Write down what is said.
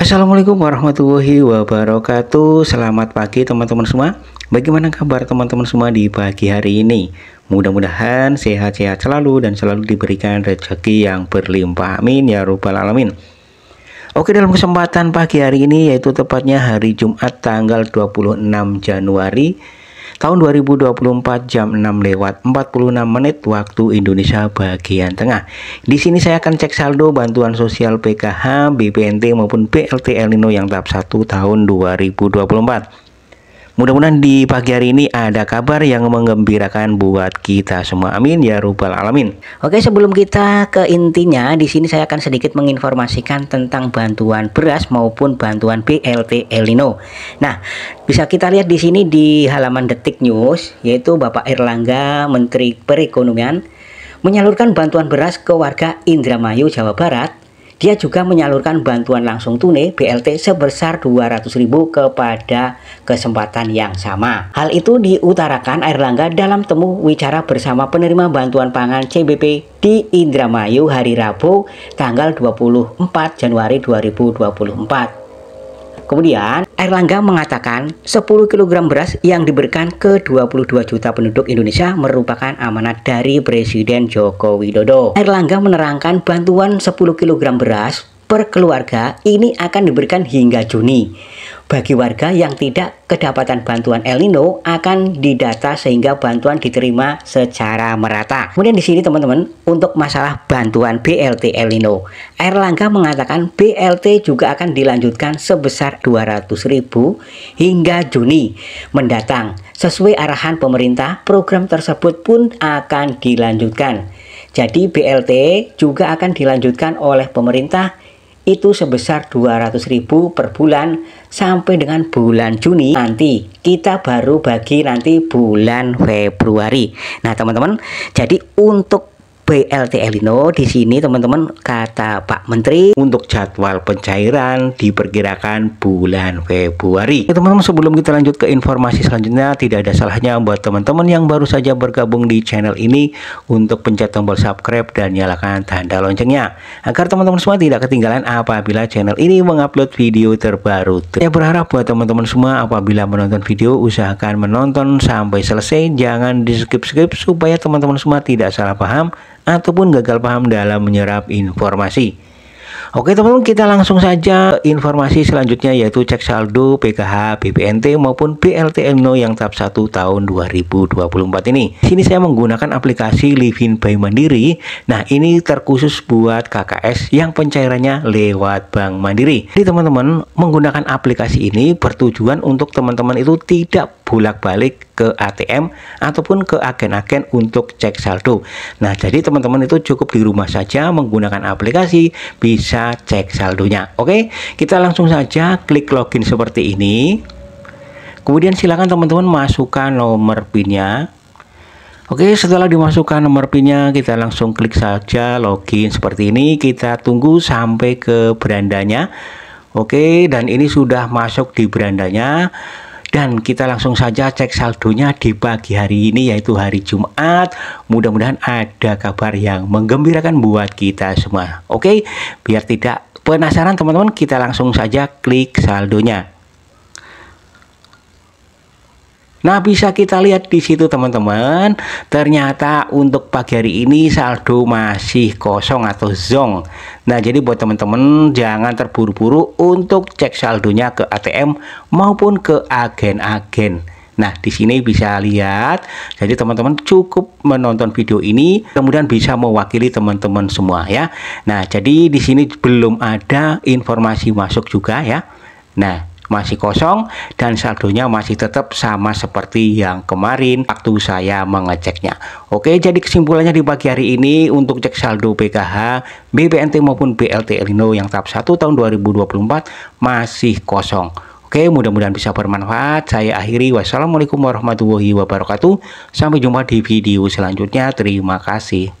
Assalamualaikum warahmatullahi wabarakatuh Selamat pagi teman-teman semua Bagaimana kabar teman-teman semua di pagi hari ini? Mudah-mudahan sehat-sehat selalu dan selalu diberikan rezeki yang berlimpah Amin ya robbal alamin Oke dalam kesempatan pagi hari ini yaitu tepatnya hari Jumat tanggal 26 Januari tahun 2024 jam 6 lewat 46 menit waktu Indonesia bagian tengah. Di sini saya akan cek saldo bantuan sosial PKH, BPNT maupun BLT El Nino yang tahap 1 tahun 2024. Mudah-mudahan di pagi hari ini ada kabar yang menggembirakan buat kita semua. Amin ya rubbal alamin. Oke, sebelum kita ke intinya, di sini saya akan sedikit menginformasikan tentang bantuan beras maupun bantuan BLT El Nino. Nah, bisa kita lihat di sini di halaman Detik News yaitu Bapak Erlangga Menteri Perekonomian menyalurkan bantuan beras ke warga Indramayu Jawa Barat dia juga menyalurkan bantuan langsung tunai BLT sebesar 200.000 kepada kesempatan yang sama. Hal itu diutarakan Airlangga dalam temu wicara bersama penerima bantuan pangan CBP di Indramayu hari Rabu tanggal 24 Januari 2024. Kemudian, Erlangga mengatakan 10 kg beras yang diberikan ke 22 juta penduduk Indonesia merupakan amanat dari Presiden Joko Widodo. Erlangga menerangkan bantuan 10 kg beras per keluarga ini akan diberikan hingga Juni. Bagi warga yang tidak kedapatan bantuan El Nino akan didata sehingga bantuan diterima secara merata. Kemudian di sini teman-teman untuk masalah bantuan BLT El Nino, Erlangga mengatakan BLT juga akan dilanjutkan sebesar 200.000 hingga Juni mendatang. Sesuai arahan pemerintah, program tersebut pun akan dilanjutkan. Jadi BLT juga akan dilanjutkan oleh pemerintah itu sebesar 200.000 per bulan sampai dengan bulan Juni nanti kita baru bagi nanti bulan Februari nah teman-teman jadi untuk BLT El Nino di sini teman-teman kata Pak Menteri untuk jadwal pencairan diperkirakan bulan Februari. Ya teman-teman sebelum kita lanjut ke informasi selanjutnya tidak ada salahnya buat teman-teman yang baru saja bergabung di channel ini untuk pencet tombol subscribe dan nyalakan tanda loncengnya agar teman-teman semua tidak ketinggalan apabila channel ini mengupload video terbaru. Saya berharap buat teman-teman semua apabila menonton video usahakan menonton sampai selesai jangan di skip-skip supaya teman-teman semua tidak salah paham ataupun gagal paham dalam menyerap informasi. Oke teman-teman kita langsung saja informasi selanjutnya yaitu cek saldo PKH, BPNT maupun BLTMNO yang tahap 1 tahun 2024 ini. Sini saya menggunakan aplikasi Livin by Mandiri. Nah, ini terkhusus buat KKS yang pencairannya lewat Bank Mandiri. Jadi teman-teman menggunakan aplikasi ini bertujuan untuk teman-teman itu tidak bolak-balik ke ATM ataupun ke agen-agen untuk cek saldo. Nah, jadi teman-teman itu cukup di rumah saja menggunakan aplikasi bisa cek saldonya. Oke, kita langsung saja klik login seperti ini. Kemudian silakan teman-teman masukkan nomor PIN-nya. Oke, setelah dimasukkan nomor PIN-nya, kita langsung klik saja login seperti ini. Kita tunggu sampai ke berandanya. Oke, dan ini sudah masuk di berandanya dan kita langsung saja cek saldonya di pagi hari ini yaitu hari Jumat mudah-mudahan ada kabar yang menggembirakan buat kita semua oke biar tidak penasaran teman-teman kita langsung saja klik saldonya Nah, bisa kita lihat di situ teman-teman. Ternyata untuk pagi hari ini saldo masih kosong atau zong. Nah, jadi buat teman-teman jangan terburu-buru untuk cek saldonya ke ATM maupun ke agen-agen. Nah, di sini bisa lihat. Jadi teman-teman cukup menonton video ini, kemudian bisa mewakili teman-teman semua ya. Nah, jadi di sini belum ada informasi masuk juga ya. Nah, masih kosong dan saldonya masih tetap sama seperti yang kemarin waktu saya mengeceknya Oke jadi kesimpulannya di pagi hari ini untuk cek saldo PKH BPNT maupun BLT Elino yang tahap 1 tahun 2024 masih kosong Oke, mudah-mudahan bisa bermanfaat. Saya akhiri. Wassalamualaikum warahmatullahi wabarakatuh. Sampai jumpa di video selanjutnya. Terima kasih.